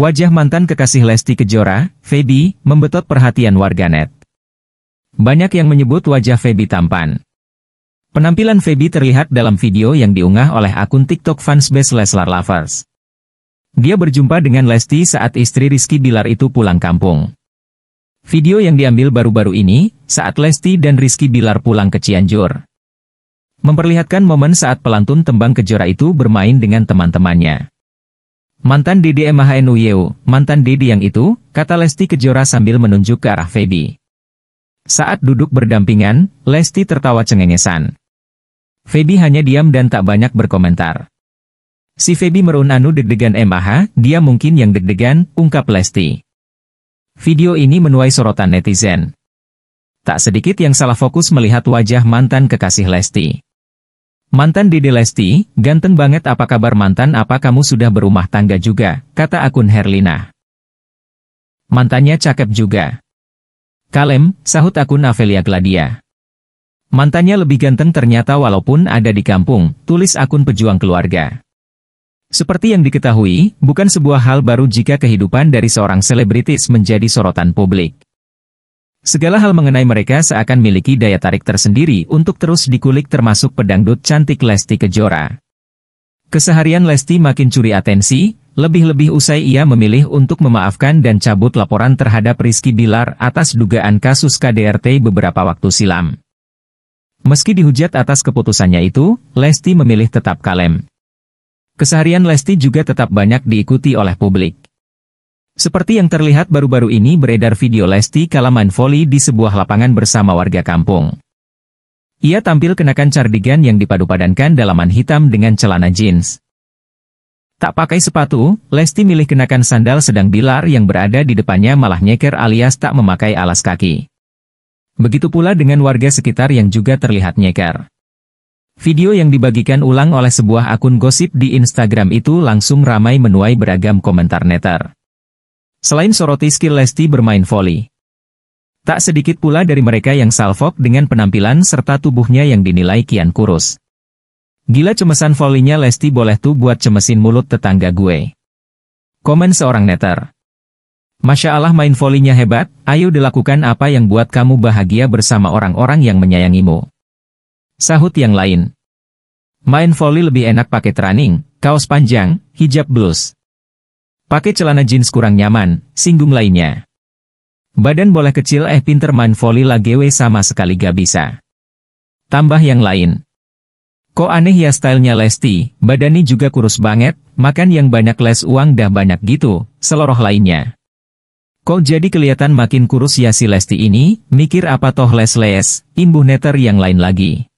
Wajah mantan kekasih Lesti Kejora, Feby, membetot perhatian warganet. Banyak yang menyebut wajah Feby tampan. Penampilan Feby terlihat dalam video yang diunggah oleh akun TikTok fansbase Leslar Lovers. Dia berjumpa dengan Lesti saat istri Rizky Bilar itu pulang kampung. Video yang diambil baru-baru ini, saat Lesti dan Rizky Bilar pulang ke Cianjur. Memperlihatkan momen saat pelantun tembang kejora itu bermain dengan teman-temannya. Mantan Didi MHNUYU, mantan Didi yang itu, kata Lesti Kejora sambil menunjuk ke arah Feby. Saat duduk berdampingan, Lesti tertawa cengengesan. Feby hanya diam dan tak banyak berkomentar. Si Feby merun anu deg-degan MH, dia mungkin yang deg-degan, ungkap Lesti. Video ini menuai sorotan netizen. Tak sedikit yang salah fokus melihat wajah mantan kekasih Lesti. Mantan Dede Lesti, ganteng banget apa kabar mantan apa kamu sudah berumah tangga juga, kata akun Herlina. Mantannya cakep juga. Kalem, sahut akun Avelia Gladia. Mantannya lebih ganteng ternyata walaupun ada di kampung, tulis akun pejuang keluarga. Seperti yang diketahui, bukan sebuah hal baru jika kehidupan dari seorang selebritis menjadi sorotan publik. Segala hal mengenai mereka seakan miliki daya tarik tersendiri untuk terus dikulik termasuk pedangdut cantik Lesti Kejora. Keseharian Lesti makin curi atensi, lebih-lebih usai ia memilih untuk memaafkan dan cabut laporan terhadap Rizky Bilar atas dugaan kasus KDRT beberapa waktu silam. Meski dihujat atas keputusannya itu, Lesti memilih tetap kalem. Keseharian Lesti juga tetap banyak diikuti oleh publik. Seperti yang terlihat baru-baru ini beredar video Lesti Kalaman voli di sebuah lapangan bersama warga kampung. Ia tampil kenakan cardigan yang dipadupadankan dalaman hitam dengan celana jeans. Tak pakai sepatu, Lesti milih kenakan sandal sedang Bilar yang berada di depannya malah nyeker alias tak memakai alas kaki. Begitu pula dengan warga sekitar yang juga terlihat nyeker. Video yang dibagikan ulang oleh sebuah akun gosip di Instagram itu langsung ramai menuai beragam komentar netter. Selain soroti skill Lesti bermain volley, tak sedikit pula dari mereka yang salfok dengan penampilan serta tubuhnya yang dinilai kian kurus. Gila cemesan volinya Lesti boleh tuh buat cemesin mulut tetangga gue. Komen seorang netter. Masya Allah main volinya hebat, ayo dilakukan apa yang buat kamu bahagia bersama orang-orang yang menyayangimu. Sahut yang lain. Main volley lebih enak pakai training, kaos panjang, hijab blus. Pakai celana jeans kurang nyaman, singgung lainnya. Badan boleh kecil eh pinter main volley lah GW sama sekali gak bisa. Tambah yang lain. Kok aneh ya stylenya Lesti, badani juga kurus banget, makan yang banyak les uang dah banyak gitu, seloroh lainnya. Kok jadi kelihatan makin kurus ya si Lesti ini, mikir apa toh les-les, imbuh neter yang lain lagi.